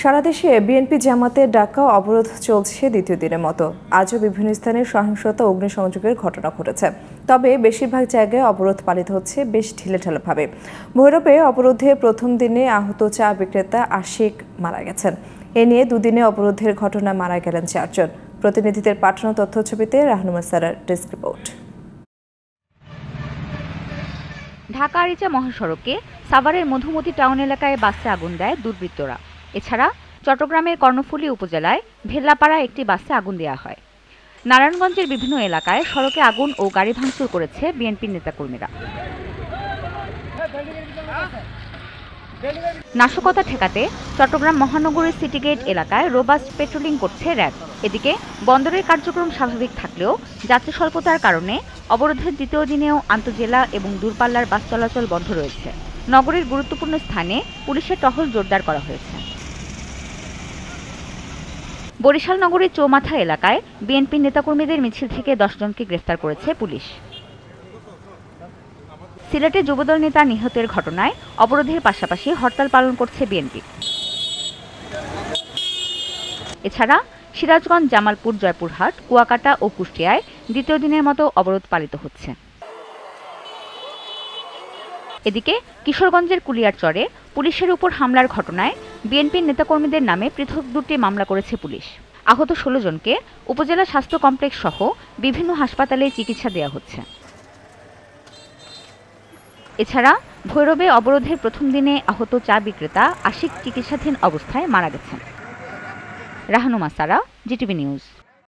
সারা দেশে বিএনপি জামাতের ডাকা অবরোধ চলছে দ্বিতীয় দিনের মতো আজও বিভিন্ন স্থানে সহিংসতা অগ্নিসংযোগের ঘটনা ঘটেছে তবে বেশিরভাগ জায়গায় অবরোধ পালিত হচ্ছে বেশ ঢিলেঢালাভাবে ভৈরবে অবরোধে প্রথম দিনে আহত চা বিক্রেতা আশিক মারা গেছেন এ নিয়ে দুদিনে অবরোধের ঘটনা মারা গেলেন চারজন প্রতিনিধিদের পাঠানো তথ্যছবিতে রাহনুমা সারার ডেস্ক রিপোর্ট ঢাকা আরিচা মহাসড়কে সাভারের মধুমতি টাউন এলাকায় বাসে আগুন দেয় দুর্বৃত্তরা এছাড়া চট্টগ্রামের কর্ণফুলী উপজেলায় ভেল্লাপাড়া একটি বাসে আগুন দেওয়া হয় নারায়ণগঞ্জের বিভিন্ন এলাকায় সড়কে আগুন ও গাড়ি ভাঙচুর করেছে বিএনপির নেতাকর্মীরা নাশকতা ঠেকাতে চট্টগ্রাম মহানগরীর সিটিগেট এলাকায় রোবাস্ট পেট্রোলিং করছে র্যাব এদিকে বন্দরের কার্যক্রম স্বাভাবিক থাকলেও যাত্রী স্বল্পতার কারণে অবরোধের দ্বিতীয় দিনেও আন্তজেলা এবং দূরপাল্লার বাস চলাচল বন্ধ রয়েছে নগরীর গুরুত্বপূর্ণ স্থানে পুলিশের টহল জোরদার করা হয়েছে বরিশাল নগরীর চৌমাথা এলাকায় বিএনপি নেতাকর্মীদের মিছিল থেকে দশজনকে গ্রেফতার করেছে পুলিশ সিলেটে যুবদল নেতা নিহতের ঘটনায় অবরোধের পাশাপাশি হরতাল পালন করছে বিএনপি এছাড়া সিরাজগঞ্জ জামালপুর জয়পুরহাট কুয়াকাটা ও কুষ্টিয়ায় দ্বিতীয় দিনের মতো অবরোধ পালিত হচ্ছে এদিকে কিশোরগঞ্জের কুলিয়ার চরে পুলিশের উপর হামলার ঘটনায় বিএনপির নেতাকর্মীদের নামে পৃথক দুটি মামলা করেছে পুলিশ আহত ষোলো জনকে উপজেলা স্বাস্থ্য কমপ্লেক্স সহ বিভিন্ন হাসপাতালে চিকিৎসা দেওয়া হচ্ছে এছাড়া ভৈরবে অবরোধের প্রথম দিনে আহত চা বিক্রেতা আশিক চিকিৎসাধীন অবস্থায় মারা গেছেন রাহানুমা সারা জিটিভি নিউজ